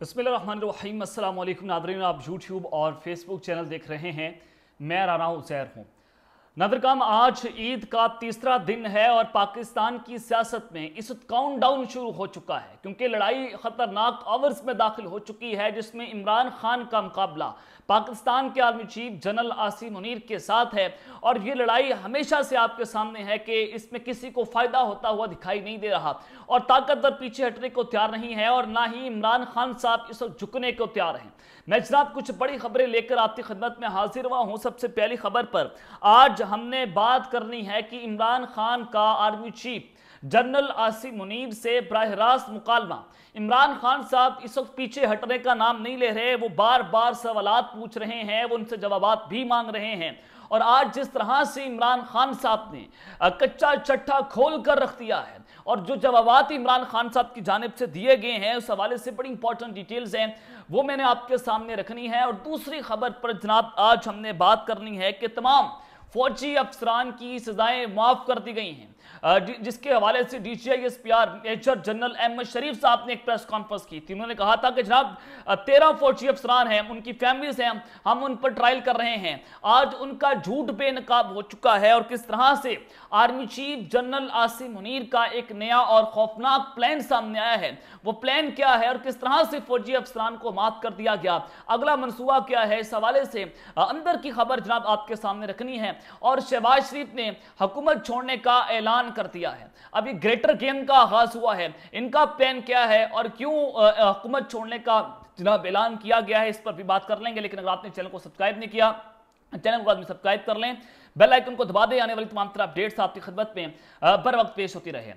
बसमिल अल्लाम नादरीन आप यूट्यूब और फेसबुक चैनल देख रहे हैं मैं राना उजैर हूँ नदरकाम आज ईद का तीसरा दिन है और पाकिस्तान की सियासत में इस काउंटडाउन शुरू हो चुका है क्योंकि लड़ाई खतरनाक आवर्स में दाखिल हो चुकी है जिसमें इमरान खान का मुकाबला पाकिस्तान के army chief general Asim Munir के साथ है और ये लड़ाई हमेशा से आपके सामने है कि इसमें किसी को फ़ायदा होता हुआ दिखाई नहीं दे रहा और ताकतवर पीछे हटने को तैयार नहीं है और ना ही इमरान खान साहब इस वक्त झुकने को तैयार हैं मैं जनाब कुछ बड़ी खबरें लेकर आपकी खिदमत में हाजिर हुआ हूँ सबसे पहली खबर पर आज हमने बात करनी है कि इमरान खान का army chief general Asif Munir से बरह रास्त मुकालमा इमरान खान साहब इस वक्त पीछे हटने का नाम नहीं ले रहे वो बार बार सवाल पूछ रहे हैं वो उनसे जवाब भी मांग रहे हैं और आज जिस तरह से इमरान खान साहब ने कच्चा चट्टा खोल कर रख दिया है और जो जवाब इमरान खान साहब की जानब से दिए गए हैं उस हवाले से बड़ी इंपॉर्टेंट डिटेल्स हैं वो मैंने आपके सामने रखनी है और दूसरी खबर पर जनाब आज हमने बात करनी है कि तमाम फौजी अफसरान की सजाएं माफ कर दी गई हैं जिसके हवाले से D G I S P R major general Ahmad Sharif साहब ने एक प्रेस कॉन्फ्रेंस की थी उन्होंने कहा था कि जनाब तेरह फौजी अफसरान हैं उनकी फैमिलीज हैं हम उन पर ट्रायल कर रहे हैं आज उनका झूठ बेनकाब हो चुका है और किस तरह से army chief general Asim Munir का एक नया और खौफनाक प्लान सामने आया है वो प्लान क्या है और किस तरह से फौजी अफसरान को माफ कर दिया गया अगला मनसूबा क्या है इस हवाले से अंदर की खबर जनाब आपके सामने रखनी है और शहबाज शरीफ ने हुकूमत छोड़ने का ऐलान ऐलान कर दिया है अब ये ग्रेटर गेम का आगाज हुआ है इनका प्लान क्या है और क्यों हुकूमत छोड़ने का जनाब ऐलान किया गया है इस पर भी बात कर लेंगे लेकिन अगर आपने चैनल को सब्सक्राइब नहीं किया चैनल को आदमी सब्सक्राइब कर लें बेल आइकन को दबा दें आने वाली तमाम तरह अपडेट्स आपकी खदमत में बर वक्त पेश होती रहे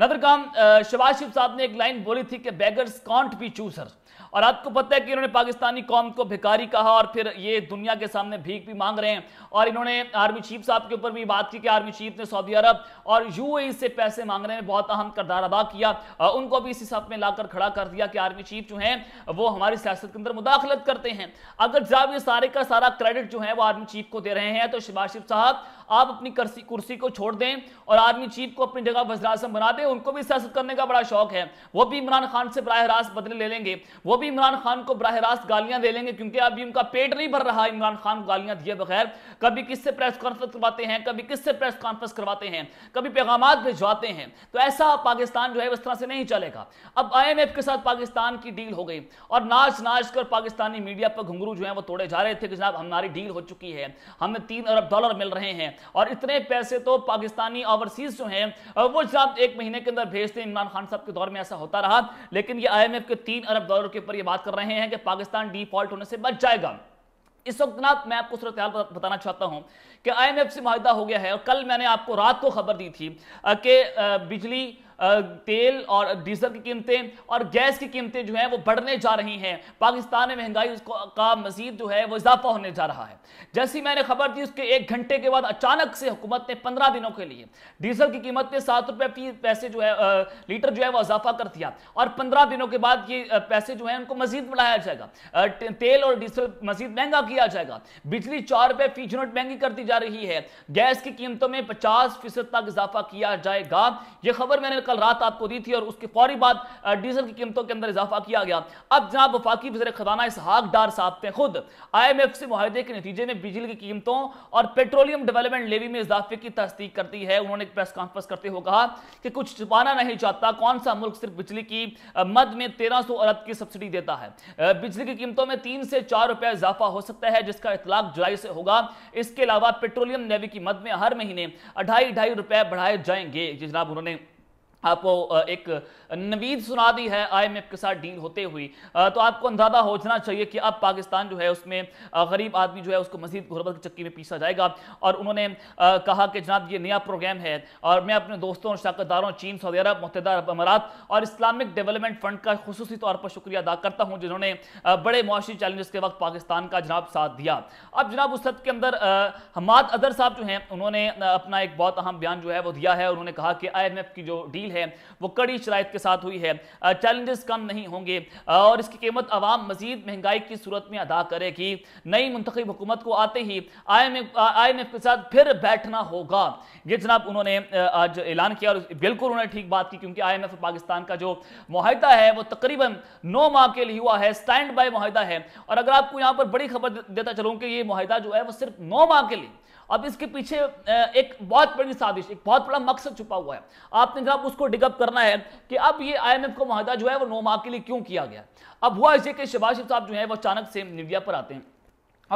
नदर काम शबाज शिफ साहब ने एक लाइन बोली थी कि बैगर्स कॉन्ट बी चूजर्स और आपको पता है कि इन्होंने पाकिस्तानी कौम को भिकारी कहा और फिर ये दुनिया के सामने भीख भी मांग रहे हैं और इन्होंने आर्मी चीफ साहब के ऊपर भी बात की कि आर्मी चीफ ने सऊदी अरब और यूएई से पैसे मांगने में बहुत अहम करदार अदा किया उनको भी इसी हिसाब में लाकर खड़ा कर दिया कि आर्मी चीफ जो है वो हमारी सियासत के अंदर मुदाखलत करते हैं अगर जब ये सारे का सारा क्रेडिट जो है वो आर्मी चीफ को दे रहे हैं तो शिबाशिफ साहब आप अपनी कुर्सी को छोड़ दें और आर्मी चीफ को अपनी जगह वजरासम बना दें उनको भी सियासत करने का बड़ा शौक है वो भी इमरान खान से बरह रास्त बदले ले लेंगे वो भी इमरान खान को बरह रास्त गालियां दे लेंगे क्योंकि अभी उनका पेट नहीं भर रहा इमरान खान को गालियां दिए बगैर कभी किससे प्रेस कॉन्फ्रेंस करवाते हैं कभी किससे प्रेस कॉन्फ्रेंस करवाते हैं कभी पैगाम भिजवाते हैं तो ऐसा पाकिस्तान जो है उस तरह से नहीं चलेगा अब आई के साथ पाकिस्तान की डील हो गई और नाच नाच कर पाकिस्तानी मीडिया पर घुंगरू जो है वो तोड़े जा रहे थे कि जनाब हमारी डील हो चुकी है हमें तीन अरब डॉलर मिल रहे हैं और इतने पैसे तो पाकिस्तानी ओवरसीज जो हैं वो जब एक महीने के अंदर भेजते हैं इमरान खान साहब के दौर में ऐसा होता रहा लेकिन ये आईएमएफ के तीन अरब डॉलर के ऊपर ये बात कर रहे हैं कि पाकिस्तान डिफॉल्ट होने से बच जाएगा इस वक्त ना मैं आपको सूरत हाल बताना चाहता हूं कि आईएमएफ से माहिदा हो गया है और कल मैंने आपको रात को खबर दी थी कि बिजली तेल और डीजल की कीमतें और गैस की कीमतें जो हैं वो बढ़ने जा रही हैं पाकिस्तान में महंगाई का मजीद जो है वो इजाफा होने जा रहा है जैसी मैंने खबर दी उसके एक घंटे के बाद अचानक से हुकूमत ने पंद्रह दिनों के लिए डीजल की कीमत में सात रुपये पैसे जो है लीटर जो है वह इजाफा कर दिया और पंद्रह दिनों के बाद ये पैसे जो है उनको मजीद बढ़ाया जाएगा तेल और डीजल मजीद महंगा किया जाएगा बिजली चार रुपये फी यूनिट महंगी कर दी जा रही है गैस की कीमतों में पचास फीसद तक इजाफा किया जाएगा यह खबर मैंने कल रात आपको दी थी और उसके फौरी बाद डीजल की कीमतों के अंदर इजाफा किया गया अब जनाब वफाकी वजर खजाना इसहाक डार साहब ने खुद आईएमएफ से माहदे के नतीजे में बिजली की कीमतों और पेट्रोलियम डेवलपमेंट लेवी में इजाफे की तस्दीक कर दी है उन्होंने एक प्रेस कॉन्फ्रेंस करते हुए कहा कि कुछ छुपाना नहीं चाहता कौन सा मुल्क सिर्फ बिजली की मद में तेरह सौ अरब की सब्सिडी देता है बिजली की कीमतों में तीन से चार रुपया इजाफा हो सकता है जिसका इतलाक जुलाई से होगा इसके अलावा पेट्रोलियम नेवी की मद में हर महीने अढ़ाई ढाई रुपए बढ़ाए जाएंगे जिस जनाब उन्होंने आपको एक नवीद सुना दी है आईएमएफ के साथ डील होते हुई तो आपको अंदाजा हो जाना चाहिए कि अब पाकिस्तान जो है उसमें गरीब आदमी जो है उसको मजीद गुरबत की चक्की में पीसा जाएगा और उन्होंने कहा कि जनाब ये नया प्रोग्राम है और मैं अपने दोस्तों और शाकतदारों चीन सऊदी अरब मुतद अरब अमारात और इस्लामिक डेवलपमेंट फंड का खसूसी तौर पर शुक्रिया अदा करता हूँ जिन्होंने बड़े मुआशी चैलेंजेस के वक्त पाकिस्तान का जनाब साथ दिया अब जनाब उस के अंदर हमाद अदर साहब जो हैं उन्होंने अपना एक बहुत अहम बयान जो है वो दिया है उन्होंने कहा कि आई की जो डील डील है वो कड़ी शरात के साथ हुई है चैलेंजेस कम नहीं होंगे और इसकी कीमत अवाम मजीद महंगाई की सूरत में अदा करेगी नई मुंतब हुकूमत को आते ही आई एम एफ के साथ फिर बैठना होगा ये जनाब उन्होंने आज ऐलान किया और बिल्कुल उन्होंने ठीक बात की क्योंकि आई एम एफ पाकिस्तान का जो माहिदा है वो तकरीबन नौ माह के लिए हुआ है स्टैंड बाय माहिदा है और अगर आपको यहाँ पर बड़ी खबर देता चलूँ कि ये माहिदा जो है वो सिर्फ नौ माह के लिए अब इसके पीछे एक बहुत बड़ी साजिश एक बहुत बड़ा मकसद छुपा हुआ है आपने कहा उसको डिगअप करना है कि अब ये आईएमएफ का माहदा जो है वो नौ के लिए क्यों किया गया अब हुआ इसे कि शिवाज साहब जो है वो अचानक से निविया पर आते हैं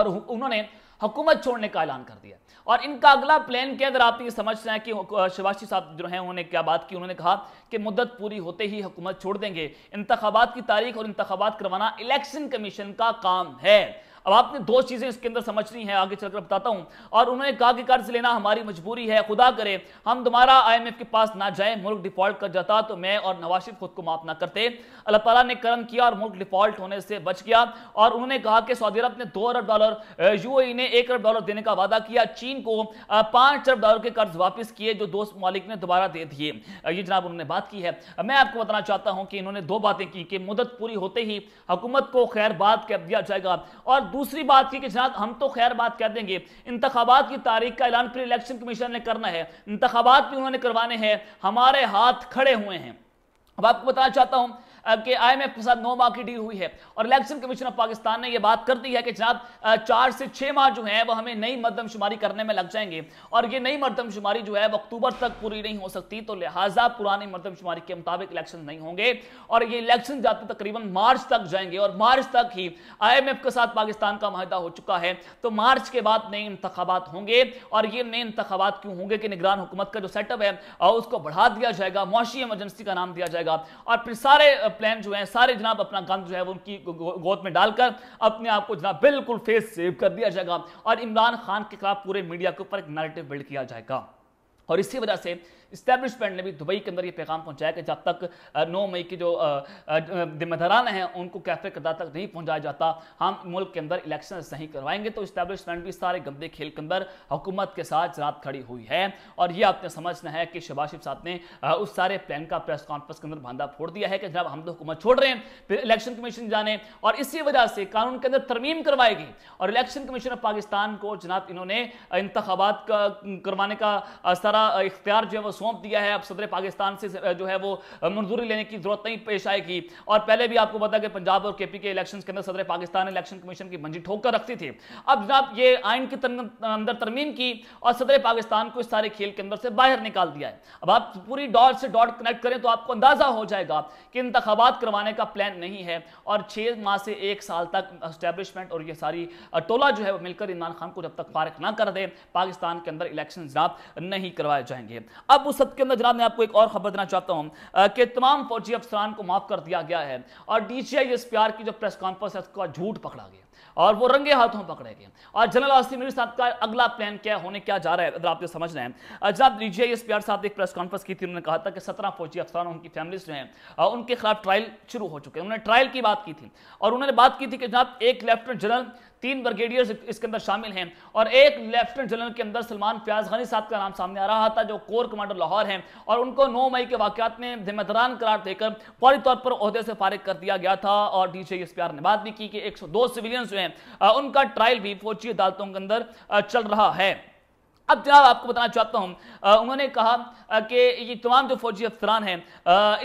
और उन्होंने हुकूमत छोड़ने का ऐलान कर दिया और इनका अगला प्लान क्या अगर आप ये समझ रहे हैं कि शिवाशी साहब जो हैं उन्होंने क्या बात की उन्होंने कहा कि मुद्दत पूरी होते ही हुकूमत छोड़ देंगे इंतबात की तारीख और इंतबात करवाना इलेक्शन कमीशन का काम है अब आपने दो चीज़ें इसके अंदर समझनी है आगे चलकर बताता हूँ और उन्होंने कहा कि कर्ज लेना हमारी मजबूरी है खुदा करे हम दोबारा आई के पास ना जाए मुल्क डिफॉल्ट कर जाता तो मैं और नवाशिफ खुद को माफ ना करते अल्लाह तला ने कर्म किया और मुल्क डिफॉल्ट होने से बच गया और उन्होंने कहा कि सऊदी अरब ने दो अरब डॉलर यू ने एक अरब डॉलर देने का वादा किया चीन को पांच अरब डॉलर के कर्ज वापस किए जो दोस्त मालिक ने दोबारा दे दिए ये जनाब उन्होंने बात की है मैं आपको बताना चाहता हूँ कि इन्होंने दो बातें की कि मुदत पूरी होते ही हुकूमत को खैर बात कर दिया जाएगा और दूसरी बात की कि जनाब हम तो खैर बात कर देंगे इंतबात की तारीख का ऐलान प्री इलेक्शन कमीशन ने करना है इंतबात भी उन्होंने करवाने हैं हमारे हाथ खड़े हुए हैं अब आपको बताना चाहता हूं कि आईएमएफ के साथ नौ माह की डील हुई है और इलेक्शन कमीशन ऑफ पाकिस्तान ने यह बात कर दी है कि जनाब चार से छह माह जो है वो हमें नई मरदमशुमारी करने में लग जाएंगे और ये नई मरदमशुमारी जो है अक्टूबर तक पूरी नहीं हो सकती तो लिहाजा पुरानी मरदमशुमारी के मुताबिक इलेक्शन नहीं होंगे और ये इलेक्शन जाते तकरीबन मार्च तक जाएंगे और मार्च तक ही आईएमएफ के साथ पाकिस्तान का माहिदा हो चुका है तो मार्च के बाद नए इंतबात होंगे और ये नए इंतबात क्यों होंगे कि निगरान हुकूमत का जो सेटअप है उसको बढ़ा दिया जाएगा मुआशी एमरजेंसी का नाम दिया जाएगा और फिर सारे प्लान जो है सारे जनाब अपना गंद जो है वो उनकी गोद में डालकर अपने आप को जनाब बिल्कुल फेस सेव कर दिया जाएगा और इमरान खान के खिलाफ पूरे मीडिया के ऊपर एक नैरेटिव बिल्ड किया जाएगा और इसी वजह से इस्टेब्लिशमेंट ने भी दुबई के अंदर ये पैगाम पहुंचाया कि जब तक नौ मई की जो जिम्मेदारान हैं उनको कैफे करदा तक नहीं पहुंचाया जाता हम मुल्क के अंदर इलेक्शन नहीं करवाएंगे तो इस्टेब्लिशमेंट भी सारे गंदे खेल के अंदर हुकूमत के साथ रात खड़ी हुई है और ये आपने समझना है कि शबाशिफ साहब ने उस सारे प्लान का प्रेस कॉन्फ्रेंस के अंदर भांधा फोड़ दिया है कि जनाब हम तो हुकूमत छोड़ रहे हैं फिर इलेक्शन कमीशन जाने और इसी वजह से कानून के अंदर तरमीम करवाएगी और इलेक्शन कमीशन ऑफ पाकिस्तान को जनाब इन्होंने इंतबात करवाने का सारा इख्तियार जो है वो सौंप दिया है अब सदर पाकिस्तान से जो है वो मंजूरी लेने की जरूरत नहीं पेश आएगी और पहले भी आपको पता कि पंजाब और केपी के इलेक्शन के अंदर सदर पाकिस्तान इलेक्शन कमीशन की मंजी ठोक कर रखती थी अब जनाब ये आइन के अंदर तरमीम की और सदर पाकिस्तान को इस सारे खेल के अंदर से बाहर निकाल दिया है अब आप पूरी डॉट से डॉट कनेक्ट करें तो आपको अंदाजा हो जाएगा कि इंतबात करवाने का प्लान नहीं है और छह माह से एक साल तक स्टैब्लिशमेंट और ये सारी टोला जो है वो मिलकर इमरान खान को जब तक फारक ना कर दे पाकिस्तान के अंदर इलेक्शन जनाब नहीं कर करवाए जाएंगे अब उस के अंदर जनाब मैं आपको एक और खबर देना चाहता हूं कि तमाम फौजी अफसरान को माफ कर दिया गया है और डीजीआई एसपीआर की जो प्रेस कॉन्फ्रेंस है उसका झूठ पकड़ा गया और वो रंगे हाथों पकड़े गए और जनरल आसिफ मीर साहब का अगला प्लान क्या होने क्या जा रहा है अगर आपको रहे हैं जनाब डीजीआई एसपीआर साहब ने एक प्रेस कॉन्फ्रेंस की थी उन्होंने कहा था कि सत्रह फौजी अफसरान उनकी फैमिली जो हैं उनके खिलाफ ट्रायल शुरू हो चुके हैं उन्होंने ट्रायल की बात की थी और उन्होंने बात की थी कि जनाब एक लेफ्टिनेंट जनरल तीन ब्रिगेडियर इसके अंदर शामिल हैं और एक लेफ्टिनेंट जनरल के अंदर सलमान फयाज गनी साहब का नाम सामने आ रहा था जो कोर कमांडर लाहौर हैं और उनको 9 मई के वाकत में जिम्मेदार करार देकर फौरी तौर पर अहदे से फारिग कर दिया गया था और डी जी एस ने बात भी की कि एक सिविलियंस जो है उनका ट्रायल भी फौजी अदालतों के अंदर चल रहा है अब जनाब आपको बताना चाहता हूँ उन्होंने कहा कि ये तमाम जो फौजी अफसरान हैं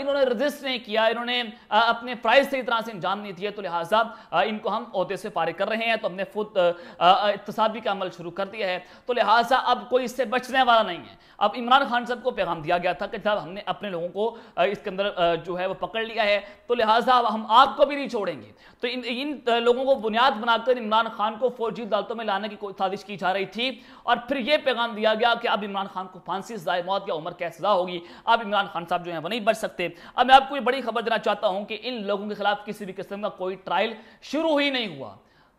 इन्होंने रजिस्ट नहीं किया इन्होंने अपने प्राइस से तरह से इंजाम नहीं दिया तो लिहाजा इनको हम अहदे से फारिग कर रहे हैं तो हमने खुद इतसाबी का अमल शुरू कर दिया है तो लिहाजा अब कोई इससे बचने वाला नहीं है अब इमरान खान साहब को पैगाम दिया गया था कि जब हमने अपने लोगों को इसके अंदर जो है वो पकड़ लिया है तो लिहाजा अब हम आपको भी नहीं छोड़ेंगे तो इन इन लोगों को बुनियाद बनाकर इमरान खान को फौजी अदालतों में लाने की साजिश की जा रही थी और फिर ये पैगाम दिया गया कि अब इमरान खान को फांसी सजाए मौत या उम्र कैसे सजा होगी अब इमरान खान साहब जो है वो नहीं बच सकते अब मैं आपको ये बड़ी खबर देना चाहता हूं कि इन लोगों के खिलाफ किसी भी किस्म का कोई ट्रायल शुरू ही नहीं हुआ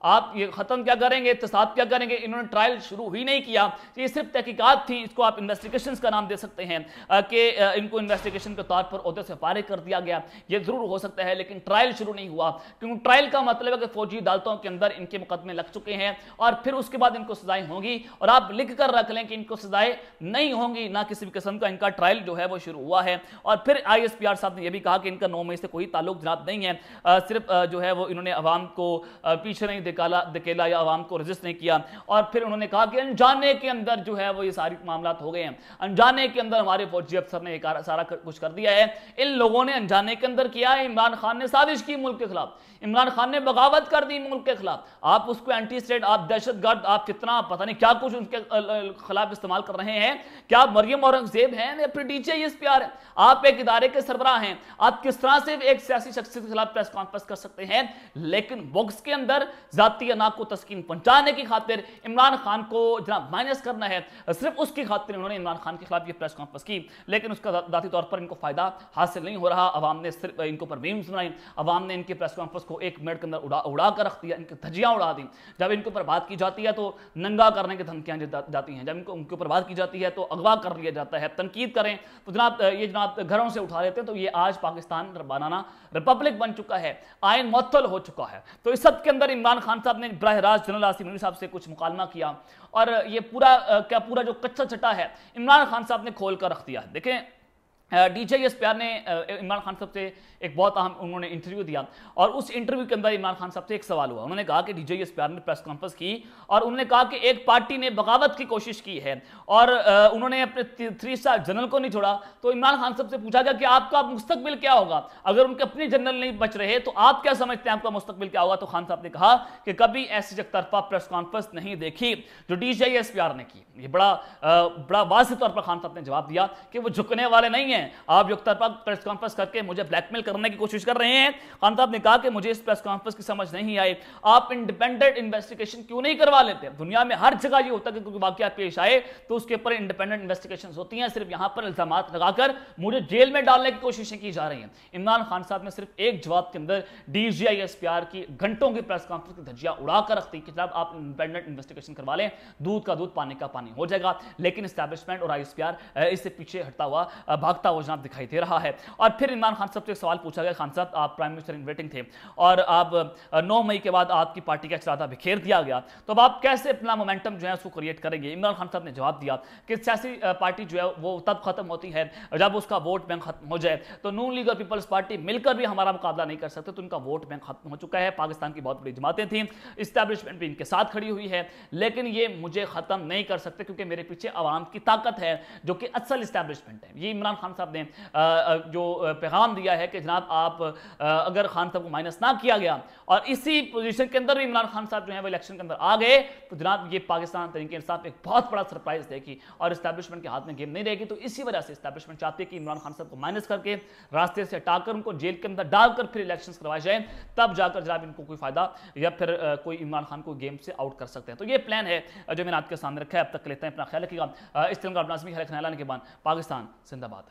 आप ये ख़त्म क्या करेंगे एहतसाब क्या करेंगे इन्होंने ट्रायल शुरू ही नहीं किया ये सिर्फ तहकीकत थी इसको आप इन्वेस्टिगेशन का नाम दे सकते हैं कि इनको इन्वेस्टिगेशन के तौर पर अहदे से फारिग कर दिया गया ये ज़रूर हो सकता है लेकिन ट्रायल शुरू नहीं हुआ क्योंकि ट्रायल का मतलब है कि फौजी अदालतों के अंदर इनके मुकदमे लग चुके हैं और फिर उसके बाद इनको सजाएं होंगी और आप लिख कर रख लें कि इनको सजाएं नहीं होंगी ना किसी भी किस्म का इनका ट्रायल जो है वो शुरू हुआ है और फिर आई एस पी आर साहब ने यह भी कहा कि इनका नौ मई से कोई ताल्लुक जनाब नहीं है सिर्फ जो है वो इन्होंने आवाम को पीछे नहीं धकेला धकेला या आवाम को रजिस्ट नहीं किया और फिर उन्होंने कहा कि अनजाने के अंदर जो है वो ये सारी मामला हो गए हैं अनजाने के अंदर हमारे फौजी अफसर ने सारा कुछ कर दिया है इन लोगों ने अनजाने के अंदर किया है इमरान खान ने साजिश की मुल्क के खिलाफ इमरान खान ने बगावत कर दी मुल्क के खिलाफ आप उसको एंटी स्टेट आप दहशत गर्द आप कितना पता नहीं क्या कुछ उनके खिलाफ इस्तेमाल कर रहे हैं क्या मरियम औरंगजेब हैं या फिर डीजे प्यार है आप एक इदारे के सरबरा हैं आप किस तरह से एक सियासी शख्सियत के खिलाफ प्रेस कॉन्फ्रेंस कर सकते हैं लेकिन बॉक्स के अंदर जाती अनाज को तस्किन पहुंचाने की खातिर इमरान खान को जना माइनस करना है सिर्फ उसकी खातिर उन्होंने इमरान खान के खिलाफ ये प्रेस कॉन्फ्रेंस की लेकिन उसका दाती तौर पर इनको फायदा हासिल नहीं हो रहा अवाम ने सिर्फ इनके ऊपर मीम सुनाई अवाम ने इनके प्रेस कॉन्फ्रेंस को एक मिनट के अंदर उड़ा उड़ा कर रख दिया इनकी धजियाँ उड़ा दी जब इनके ऊपर बात की जाती है तो नंगा करने की धमकियाँ जाती हैं जब इनको उनके ऊपर बात की जाती है तो अगवा कर लिया जाता है तनकीद करें तो जनाब ये जनाब घरों से उठा लेते हैं तो ये आज पाकिस्तान बनाना रिपब्लिक बन चुका है आयन मअतल हो चुका है तो इस सब के अंदर इमरान खान खान साहब ने बरह रास्त जनरल आसिफ नूरी साहब से कुछ मुकालमा किया और ये पूरा क्या पूरा जो कच्चा चटा है इमरान खान साहब ने खोल कर रख दिया देखें जे एस प्यार ने इमरान खान साहब से एक बहुत अहम उन्होंने इंटरव्यू दिया और उस इंटरव्यू के अंदर इमरान खान साहब से एक सवाल हुआ उन्होंने कहा कि जे एस प्यार ने प्रेस कॉन्फ्रेंस की और उन्होंने कहा कि एक पार्टी ने बगावत की कोशिश की है और उन्होंने अपने थ्री स्टार जनरल को नहीं छोड़ा तो इमरान खान साहब से पूछा गया कि आपका मुस्तबिल क्या होगा अगर उनके अपने जनरल नहीं बच रहे तो आप क्या समझते हैं आपका मुस्तबिल क्या होगा तो खान साहब ने कहा कि कभी ऐसी तरफा प्रेस कॉन्फ्रेंस नहीं देखी जो डी जे एस प्यार ने की ये बड़ा बड़ा वाजह तौर पर खान साहब ने जवाब दिया कि वो झुकने वाले नहीं है हैं आप युक्ता पर प्रेस कॉन्फ्रेंस करके मुझे ब्लैकमेल करने की कोशिश कर रहे हैं खान साहब ने कहा कि मुझे इस प्रेस कॉन्फ्रेंस की समझ नहीं आई आप इंडिपेंडेंट इन्वेस्टिगेशन क्यों नहीं करवा लेते दुनिया में हर जगह ये होता है कि कोई वाक्य पेश आए तो उसके ऊपर इंडिपेंडेंट इन्वेस्टिगेशन होती हैं सिर्फ यहाँ पर इल्जाम लगाकर मुझे जेल में डालने की कोशिशें की जा रही हैं इमरान खान साहब ने सिर्फ एक जवाब के अंदर डीजीआईएसपीआर की घंटों की प्रेस कॉन्फ्रेंस की धज्जियां उड़ाकर रखती कि आप इंडिपेंडेंट इन्वेस्टिगेशन करवा लें दूध का दूध पानी का पानी हो जाएगा लेकिन इस्टेब्लिशमेंट और आईएसपीआर इससे पीछे हटता हुआ भागता बढ़ता हुआ जनाब दिखाई दे रहा है और फिर इमरान खान साहब से सवाल पूछा गया खान साहब आप प्राइम मिनिस्टर इन वेटिंग थे और आप नौ मई के बाद आपकी पार्टी का इरादा बिखेर दिया गया तो अब आप कैसे अपना मोमेंटम जो है उसको क्रिएट करेंगे इमरान खान साहब ने जवाब दिया कि सियासी पार्टी जो है वो तब खत्म होती है जब उसका वोट बैंक खत्म हो जाए तो नून लीग और पीपल्स पार्टी मिलकर भी हमारा मुकाबला नहीं कर सकते तो उनका वोट बैंक खत्म हो चुका है पाकिस्तान की बहुत बड़ी जमातें थी इस्टेब्लिशमेंट भी इनके साथ खड़ी हुई है लेकिन ये मुझे खत्म नहीं कर सकते क्योंकि मेरे पीछे आवाम की ताकत है जो कि असल इस्टेब्लिशमेंट है ये इमरान खान साहब ने जो पैगाम दिया है कि जनाब आप अगर खान साहब को माइनस ना किया गया और इसी पोजीशन के अंदर इमरान खान साहब जो है वो इलेक्शन के अंदर आ गए तो जनाब ये पाकिस्तान तरीके इंसाफ एक बहुत बड़ा सरप्राइज देगी और इस्टेबलिशमेंट के हाथ में गेम नहीं रहेगी तो इसी वजह से इस्टेबलिशमेंट चाहती है कि इमरान खान साहब को माइनस करके रास्ते से हटाकर उनको जेल के अंदर डालकर फिर इलेक्शन करवाए जाए तब जाकर जनाब इनको कोई फायदा या फिर कोई इमरान खान को गेम से आउट कर सकते हैं तो ये प्लान है जो मैंने आपके सामने रखा है अब तक लेते हैं अपना ख्याल रखिएगा इस तरह का अपना ख्याल रखने के बाद पाकिस्तान जिंदाबाद